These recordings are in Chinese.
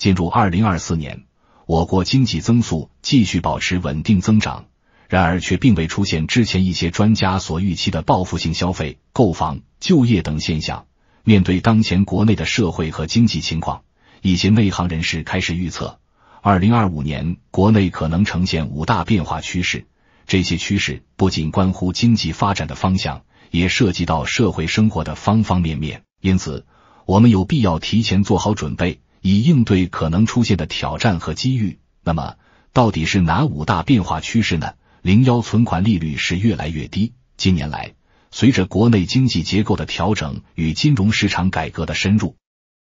进入二零二四年，我国经济增速继续保持稳定增长，然而却并未出现之前一些专家所预期的报复性消费、购房、就业等现象。面对当前国内的社会和经济情况，一些内行人士开始预测，二零二五年国内可能呈现五大变化趋势。这些趋势不仅关乎经济发展的方向，也涉及到社会生活的方方面面。因此，我们有必要提前做好准备。以应对可能出现的挑战和机遇。那么，到底是哪五大变化趋势呢？零幺存款利率是越来越低。近年来，随着国内经济结构的调整与金融市场改革的深入，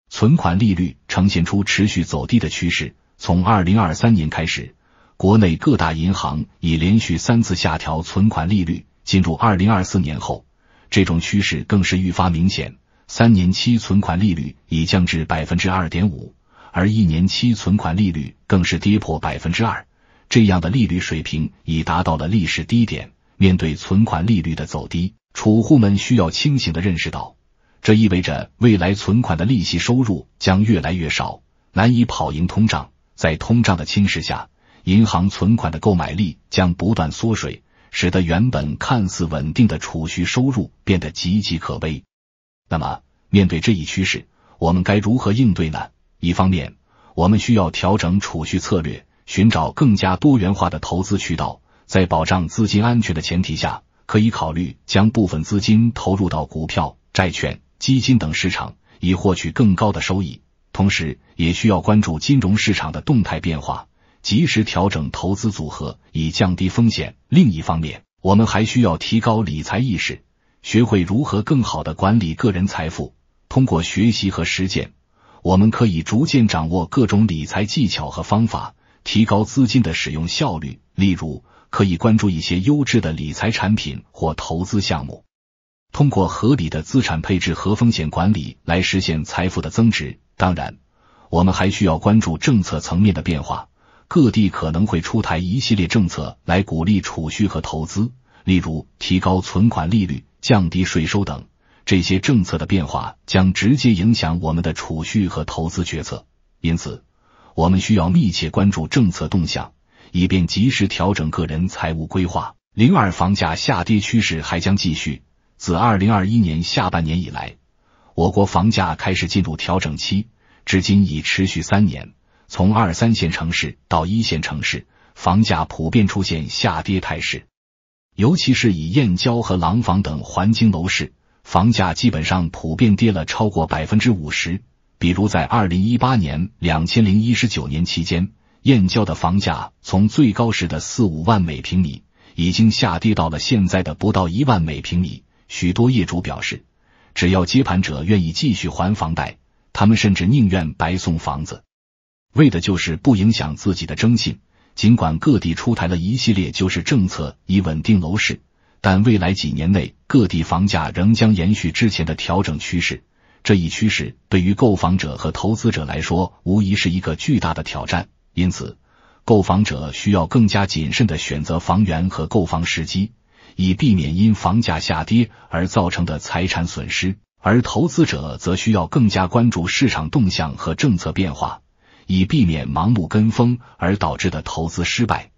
存款利率呈现出持续走低的趋势。从二零二三年开始，国内各大银行已连续三次下调存款利率。进入二零二四年后，这种趋势更是愈发明显。三年期存款利率已降至百分之二点五，而一年期存款利率更是跌破百分之二。这样的利率水平已达到了历史低点。面对存款利率的走低，储户们需要清醒的认识到，这意味着未来存款的利息收入将越来越少，难以跑赢通胀。在通胀的侵蚀下，银行存款的购买力将不断缩水，使得原本看似稳定的储蓄收入变得岌岌可危。那么，面对这一趋势，我们该如何应对呢？一方面，我们需要调整储蓄策略，寻找更加多元化的投资渠道，在保障资金安全的前提下，可以考虑将部分资金投入到股票、债券、基金等市场，以获取更高的收益。同时，也需要关注金融市场的动态变化，及时调整投资组合，以降低风险。另一方面，我们还需要提高理财意识。学会如何更好的管理个人财富。通过学习和实践，我们可以逐渐掌握各种理财技巧和方法，提高资金的使用效率。例如，可以关注一些优质的理财产品或投资项目，通过合理的资产配置和风险管理来实现财富的增值。当然，我们还需要关注政策层面的变化，各地可能会出台一系列政策来鼓励储蓄和投资，例如提高存款利率。降低税收等，这些政策的变化将直接影响我们的储蓄和投资决策。因此，我们需要密切关注政策动向，以便及时调整个人财务规划。零二房价下跌趋势还将继续。自二零二一年下半年以来，我国房价开始进入调整期，至今已持续三年。从二三线城市到一线城市，房价普遍出现下跌态势。尤其是以燕郊和廊坊等环京楼市，房价基本上普遍跌了超过百分之五十。比如在二零一八年、两千零一十九年期间，燕郊的房价从最高时的四五万每平米，已经下跌到了现在的不到一万每平米。许多业主表示，只要接盘者愿意继续还房贷，他们甚至宁愿白送房子，为的就是不影响自己的征信。尽管各地出台了一系列救市政策以稳定楼市，但未来几年内各地房价仍将延续之前的调整趋势。这一趋势对于购房者和投资者来说，无疑是一个巨大的挑战。因此，购房者需要更加谨慎的选择房源和购房时机，以避免因房价下跌而造成的财产损失；而投资者则需要更加关注市场动向和政策变化。以避免盲目跟风而导致的投资失败。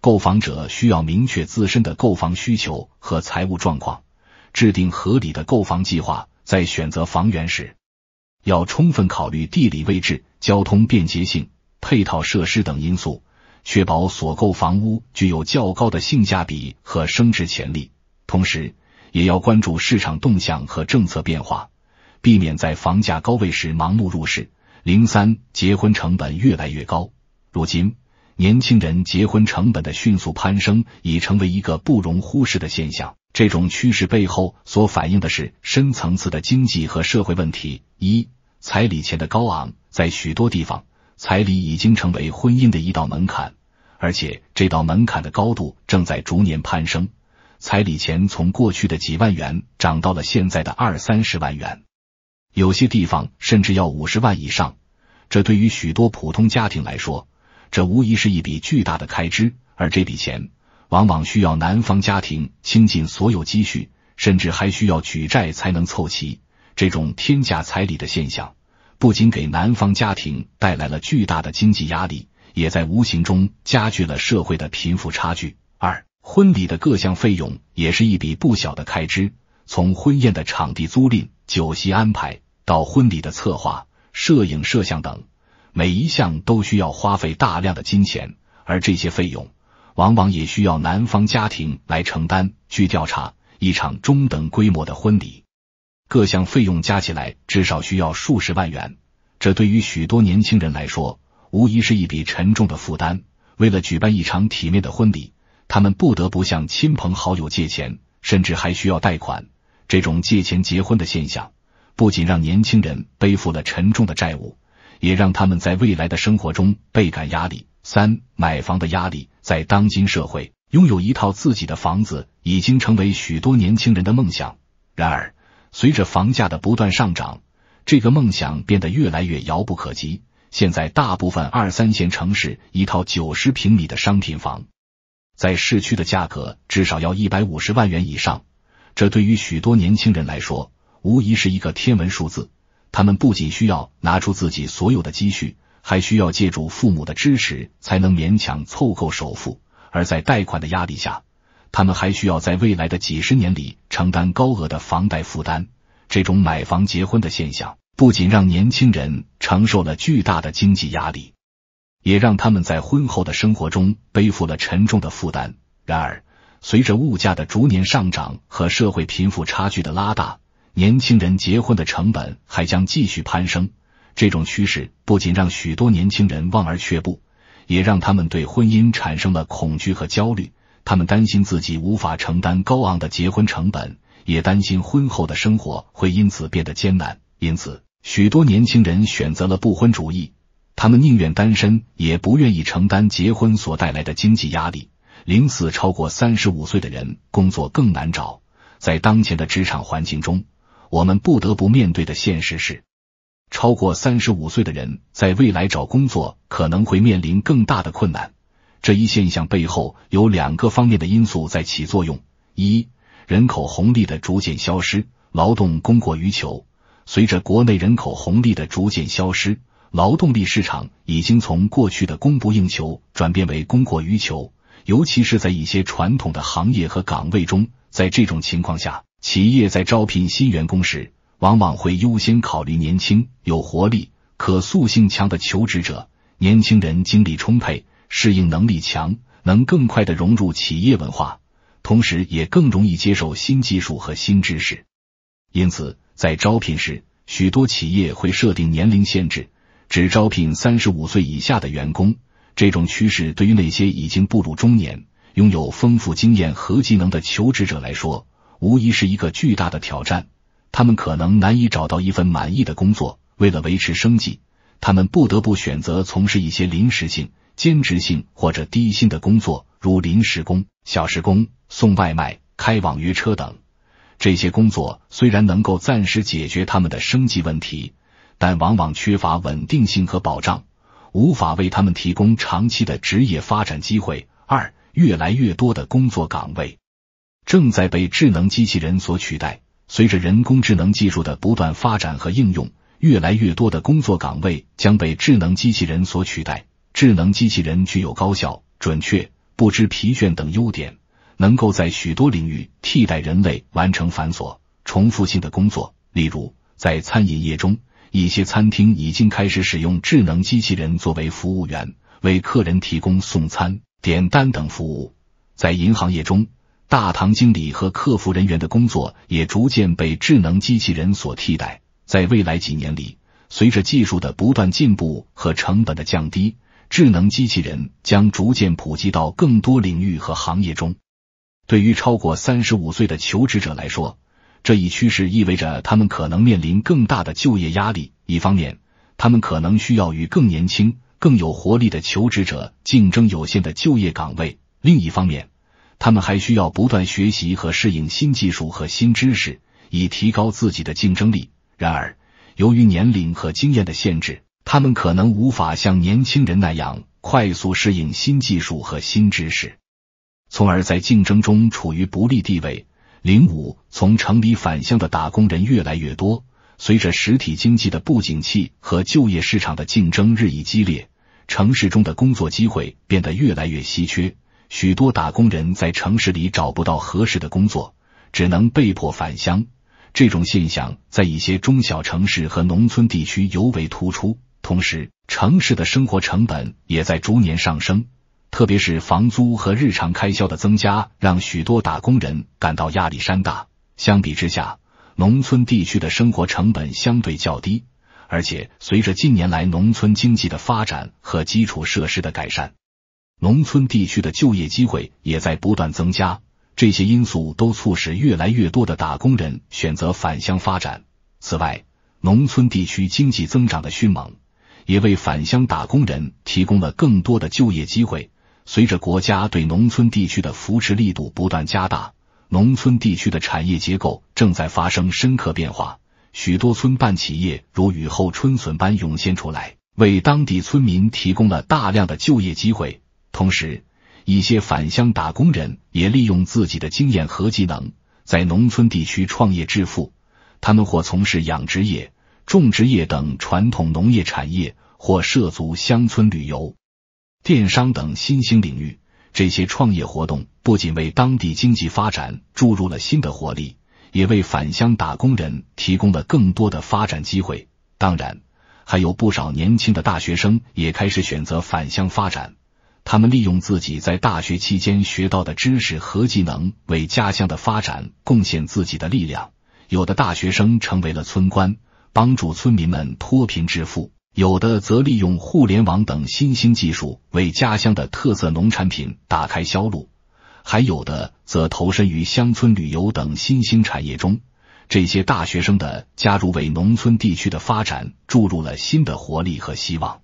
购房者需要明确自身的购房需求和财务状况，制定合理的购房计划。在选择房源时，要充分考虑地理位置、交通便捷性、配套设施等因素，确保所购房屋具有较高的性价比和升值潜力。同时，也要关注市场动向和政策变化，避免在房价高位时盲目入市。零三结婚成本越来越高，如今年轻人结婚成本的迅速攀升已成为一个不容忽视的现象。这种趋势背后所反映的是深层次的经济和社会问题。一，彩礼钱的高昂，在许多地方，彩礼已经成为婚姻的一道门槛，而且这道门槛的高度正在逐年攀升。彩礼钱从过去的几万元涨到了现在的二三十万元。有些地方甚至要五十万以上，这对于许多普通家庭来说，这无疑是一笔巨大的开支。而这笔钱往往需要男方家庭倾尽所有积蓄，甚至还需要举债才能凑齐。这种天价彩礼的现象，不仅给男方家庭带来了巨大的经济压力，也在无形中加剧了社会的贫富差距。二，婚礼的各项费用也是一笔不小的开支。从婚宴的场地租赁、酒席安排到婚礼的策划、摄影摄像等，每一项都需要花费大量的金钱，而这些费用往往也需要男方家庭来承担。据调查，一场中等规模的婚礼，各项费用加起来至少需要数十万元，这对于许多年轻人来说，无疑是一笔沉重的负担。为了举办一场体面的婚礼，他们不得不向亲朋好友借钱。甚至还需要贷款，这种借钱结婚的现象，不仅让年轻人背负了沉重的债务，也让他们在未来的生活中倍感压力。三、买房的压力，在当今社会，拥有一套自己的房子已经成为许多年轻人的梦想。然而，随着房价的不断上涨，这个梦想变得越来越遥不可及。现在，大部分二三线城市，一套九十平米的商品房。在市区的价格至少要一百五十万元以上，这对于许多年轻人来说，无疑是一个天文数字。他们不仅需要拿出自己所有的积蓄，还需要借助父母的支持才能勉强凑够首付。而在贷款的压力下，他们还需要在未来的几十年里承担高额的房贷负担。这种买房结婚的现象，不仅让年轻人承受了巨大的经济压力。也让他们在婚后的生活中背负了沉重的负担。然而，随着物价的逐年上涨和社会贫富差距的拉大，年轻人结婚的成本还将继续攀升。这种趋势不仅让许多年轻人望而却步，也让他们对婚姻产生了恐惧和焦虑。他们担心自己无法承担高昂的结婚成本，也担心婚后的生活会因此变得艰难。因此，许多年轻人选择了不婚主义。他们宁愿单身，也不愿意承担结婚所带来的经济压力。临死超过三十五岁的人，工作更难找。在当前的职场环境中，我们不得不面对的现实是，超过三十五岁的人在未来找工作可能会面临更大的困难。这一现象背后有两个方面的因素在起作用：一，人口红利的逐渐消失，劳动供过于求；随着国内人口红利的逐渐消失。劳动力市场已经从过去的供不应求转变为供过于求，尤其是在一些传统的行业和岗位中。在这种情况下，企业在招聘新员工时，往往会优先考虑年轻、有活力、可塑性强的求职者。年轻人精力充沛，适应能力强，能更快的融入企业文化，同时也更容易接受新技术和新知识。因此，在招聘时，许多企业会设定年龄限制。只招聘三十五岁以下的员工，这种趋势对于那些已经步入中年、拥有丰富经验和技能的求职者来说，无疑是一个巨大的挑战。他们可能难以找到一份满意的工作。为了维持生计，他们不得不选择从事一些临时性、兼职性或者低薪的工作，如临时工、小时工、送外卖、开网约车等。这些工作虽然能够暂时解决他们的生计问题。但往往缺乏稳定性和保障，无法为他们提供长期的职业发展机会。二，越来越多的工作岗位正在被智能机器人所取代。随着人工智能技术的不断发展和应用，越来越多的工作岗位将被智能机器人所取代。智能机器人具有高效、准确、不知疲倦等优点，能够在许多领域替代人类完成繁琐、重复性的工作。例如，在餐饮业中。一些餐厅已经开始使用智能机器人作为服务员，为客人提供送餐、点单等服务。在银行业中，大堂经理和客服人员的工作也逐渐被智能机器人所替代。在未来几年里，随着技术的不断进步和成本的降低，智能机器人将逐渐普及到更多领域和行业中。对于超过三十五岁的求职者来说，这一趋势意味着他们可能面临更大的就业压力。一方面，他们可能需要与更年轻、更有活力的求职者竞争有限的就业岗位；另一方面，他们还需要不断学习和适应新技术和新知识，以提高自己的竞争力。然而，由于年龄和经验的限制，他们可能无法像年轻人那样快速适应新技术和新知识，从而在竞争中处于不利地位。零五从城里返乡的打工人越来越多。随着实体经济的不景气和就业市场的竞争日益激烈，城市中的工作机会变得越来越稀缺。许多打工人在城市里找不到合适的工作，只能被迫返乡。这种现象在一些中小城市和农村地区尤为突出。同时，城市的生活成本也在逐年上升。特别是房租和日常开销的增加，让许多打工人感到压力山大。相比之下，农村地区的生活成本相对较低，而且随着近年来农村经济的发展和基础设施的改善，农村地区的就业机会也在不断增加。这些因素都促使越来越多的打工人选择返乡发展。此外，农村地区经济增长的迅猛，也为返乡打工人提供了更多的就业机会。随着国家对农村地区的扶持力度不断加大，农村地区的产业结构正在发生深刻变化。许多村办企业如雨后春笋般涌现出来，为当地村民提供了大量的就业机会。同时，一些返乡打工人也利用自己的经验和技能，在农村地区创业致富。他们或从事养殖业、种植业等传统农业产业，或涉足乡村旅游。电商等新兴领域，这些创业活动不仅为当地经济发展注入了新的活力，也为返乡打工人提供了更多的发展机会。当然，还有不少年轻的大学生也开始选择返乡发展，他们利用自己在大学期间学到的知识和技能，为家乡的发展贡献自己的力量。有的大学生成为了村官，帮助村民们脱贫致富。有的则利用互联网等新兴技术为家乡的特色农产品打开销路，还有的则投身于乡村旅游等新兴产业中。这些大学生的加入，为农村地区的发展注入了新的活力和希望。